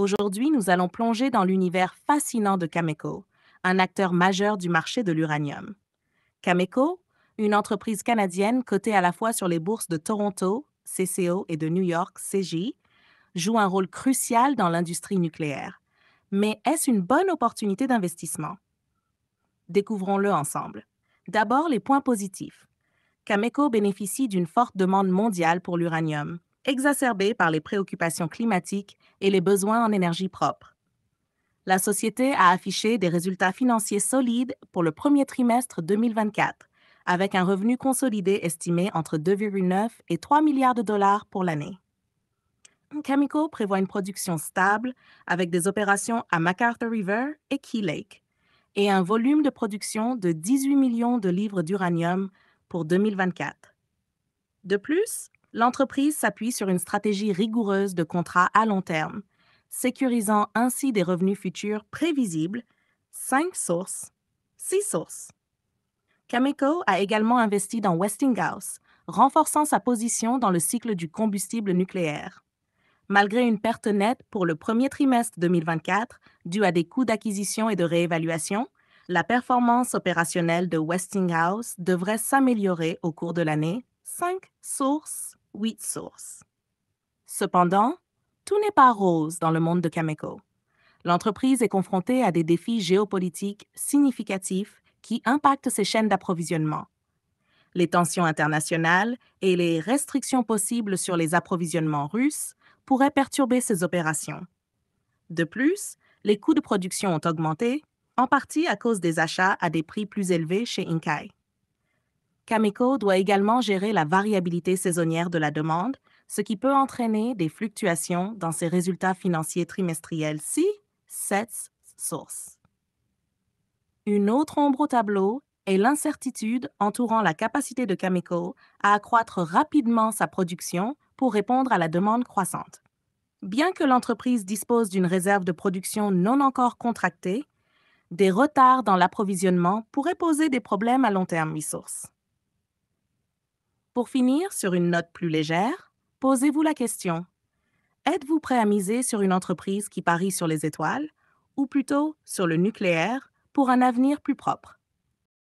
Aujourd'hui, nous allons plonger dans l'univers fascinant de Cameco, un acteur majeur du marché de l'uranium. Cameco, une entreprise canadienne cotée à la fois sur les bourses de Toronto, CCO, et de New York, CJ, joue un rôle crucial dans l'industrie nucléaire. Mais est-ce une bonne opportunité d'investissement? Découvrons-le ensemble. D'abord, les points positifs. Cameco bénéficie d'une forte demande mondiale pour l'uranium, exacerbée par les préoccupations climatiques et les besoins en énergie propre. La société a affiché des résultats financiers solides pour le premier trimestre 2024, avec un revenu consolidé estimé entre 2,9 et 3 milliards de dollars pour l'année. Cameco prévoit une production stable avec des opérations à MacArthur River et Key Lake et un volume de production de 18 millions de livres d'uranium pour 2024. De plus, l'entreprise s'appuie sur une stratégie rigoureuse de contrats à long terme, sécurisant ainsi des revenus futurs prévisibles, cinq sources, six sources. Cameco a également investi dans Westinghouse, renforçant sa position dans le cycle du combustible nucléaire. Malgré une perte nette pour le premier trimestre 2024 due à des coûts d'acquisition et de réévaluation, la performance opérationnelle de Westinghouse devrait s'améliorer au cours de l'année. cinq sources huit sources. Cependant, tout n'est pas rose dans le monde de Cameco. L'entreprise est confrontée à des défis géopolitiques significatifs qui impactent ses chaînes d'approvisionnement. Les tensions internationales et les restrictions possibles sur les approvisionnements russes pourraient perturber ses opérations. De plus, les coûts de production ont augmenté, en partie à cause des achats à des prix plus élevés chez Inkai. Cameco doit également gérer la variabilité saisonnière de la demande, ce qui peut entraîner des fluctuations dans ses résultats financiers trimestriels si cette source. Une autre ombre au tableau est l'incertitude entourant la capacité de Cameco à accroître rapidement sa production pour répondre à la demande croissante. Bien que l'entreprise dispose d'une réserve de production non encore contractée, des retards dans l'approvisionnement pourraient poser des problèmes à long terme, source pour finir sur une note plus légère, posez-vous la question. Êtes-vous prêt à miser sur une entreprise qui parie sur les étoiles ou plutôt sur le nucléaire pour un avenir plus propre